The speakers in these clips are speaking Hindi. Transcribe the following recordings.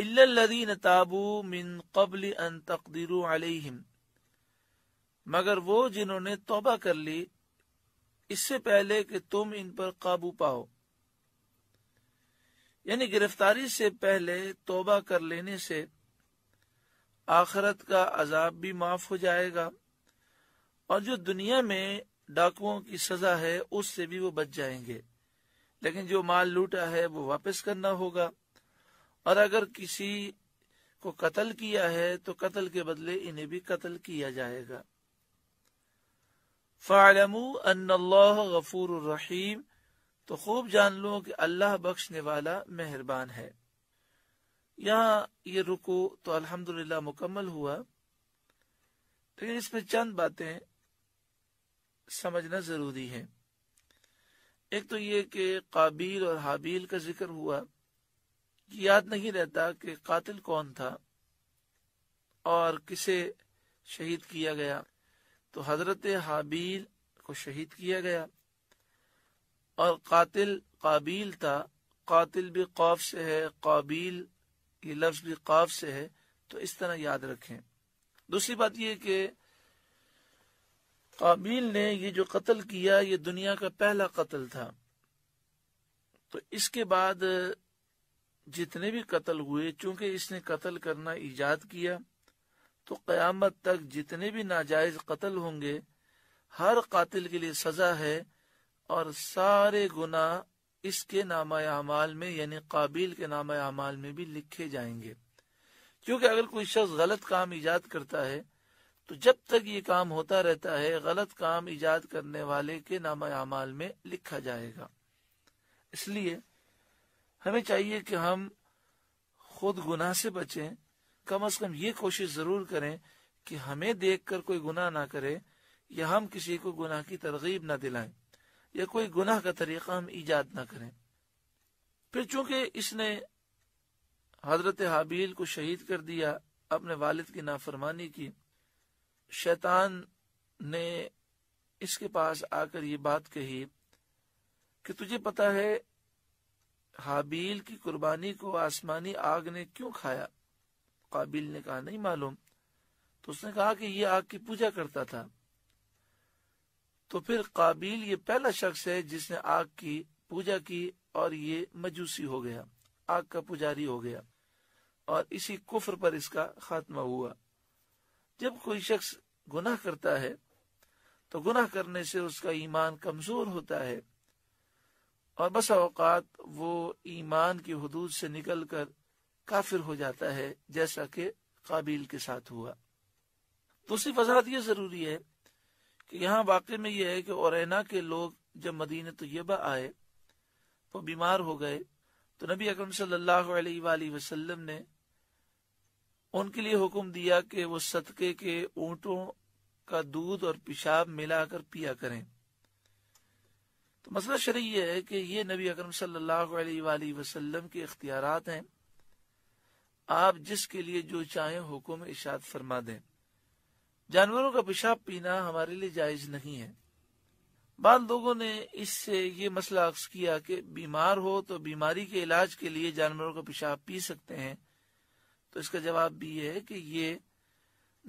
इल्लल्लज़ीन ताबू मिन कबल अन तकदीरू अलैहिम मगर वो जिन्होंने तौबा कर ली इससे पहले कि तुम इन पर काबू पाओ यानी गिरफ्तारी से पहले तौबा कर लेने से आखरत का अजाब भी माफ हो जाएगा और जो दुनिया में डाकुओं की सजा है उससे भी वो बच जाएंगे लेकिन जो माल लूटा है वो वापस करना होगा और अगर किसी को कत्ल किया है तो कत्ल के बदले इन्हें भी कत्ल किया जाएगा फ़ालमू अल्लाह गफूर रहीम तो खूब जान लो कि अल्लाह बख्शने वाला मेहरबान है यहाँ ये रुको तो अल्हम्दुलिल्लाह मुकम्मल हुआ लेकिन इसमें चंद बातें समझना जरूरी है एक तो ये कि काबिल और हाबिल का जिक्र हुआ याद नहीं रहता कि कातिल कौन था और किसे शहीद किया गया तो हजरत हाबील को शहीद किया गया और कातिल काबिल था कातिल भी कौफ से है काबिल ये लफ्ज भी कौफ से है तो इस तरह याद रखें दूसरी बात यह कि काबिल ने ये जो कत्ल किया ये दुनिया का पहला कत्ल था तो इसके बाद जितने भी कत्ल हुए चूंकि इसने कत्ल करना ईजाद किया तो क़यामत तक जितने भी नाजायज कत्ल होंगे हर कतिल के लिए सजा है और सारे गुना इसके नामा अमाल में यानी काबिल के नामा अमाल में भी लिखे जाएंगे क्योंकि अगर कोई शख्स गलत काम ईजाद करता है तो जब तक ये काम होता रहता है गलत काम ईजाद करने वाले के नामा अमाल में लिखा जाएगा इसलिए हमें चाहिए कि हम खुद गुनाह से बचें कम से कम ये कोशिश जरूर करें कि हमें देखकर कोई गुनाह ना करे या हम किसी को गुनाह की तरगीब ना दिलाएं या कोई गुनाह का तरीका हम ईजाद ना करें फिर चूंकि इसने हजरत हाबील को शहीद कर दिया अपने वालिद की नाफरमानी की शैतान ने इसके पास आकर ये बात कही कि तुझे पता है हाबील की कुर्बानी को आसमानी आग ने क्यों खाया काबिल ने कहा नहीं मालूम तो उसने कहा कि ये आग की पूजा करता था तो फिर काबिल ये पहला शख्स है जिसने आग की पूजा की और ये मजूसी हो गया आग का पुजारी हो गया और इसी कुफर पर इसका खात्मा हुआ जब कोई शख्स गुनाह करता है तो गुनाह करने से उसका ईमान कमजोर होता है और बस अवकात वो ईमान की हदूद से निकल कर काफिर हो जाता है जैसा कि काबिल के साथ हुआ दूसरी वजहत यह जरूरी है कि यहाँ वाकई में यह है कि औरना के लोग जब मदीन तयबा आए वो तो बीमार हो गए तो नबी अकरम सल्लल्लाहु अलैहि वसल्लम ने उनके लिए हुक्म दिया कि वो सदके के ऊंटों का दूध और पेशाब मिलाकर पिया करें मसला शरी यह है कि ये नबी अक्रम सल्लाम के अख्तियार हैं आप जिसके लिए जो चाहे हुक्म इशाद फरमा दें जानवरों का पेशाब पीना हमारे लिए जायज नहीं है बाद लोगों ने इससे ये मसला अक्स किया कि बीमार हो तो बीमारी के इलाज के लिए जानवरों का पेशाब पी सकते हैं तो इसका जवाब भी है कि ये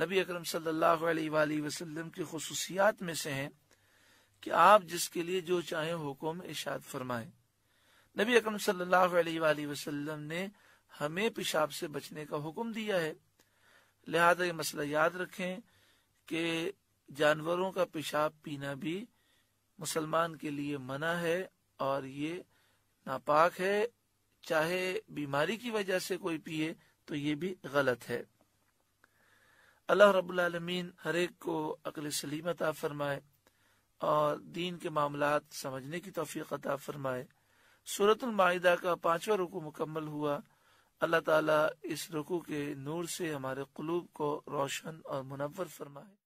नबी अक्रम सल्लाम की खसूसियात में से हैं कि आप जिसके लिए जो चाहे हुक्म इशाद फरमाएं नबी अकरम सल्लल्लाहु अलैहि वसल्लम ने हमें पेशाब से बचने का हुक्म दिया है लिहाजा ये मसला याद रखें कि जानवरों का पेशाब पीना भी मुसलमान के लिए मना है और ये नापाक है चाहे बीमारी की वजह से कोई पिए तो ये भी गलत है अल्लाह रबालमीन हरेक को अकल सलीमता फरमाए और दीन के मामला समझने की तोफ़ी अता फरमाए सूरतमाहिदा का पांचवा रुकू मुकम्मल हुआ अल्लाह ताला इस रुकू के नूर से हमारे कलूब को रोशन और मुनवर फरमाए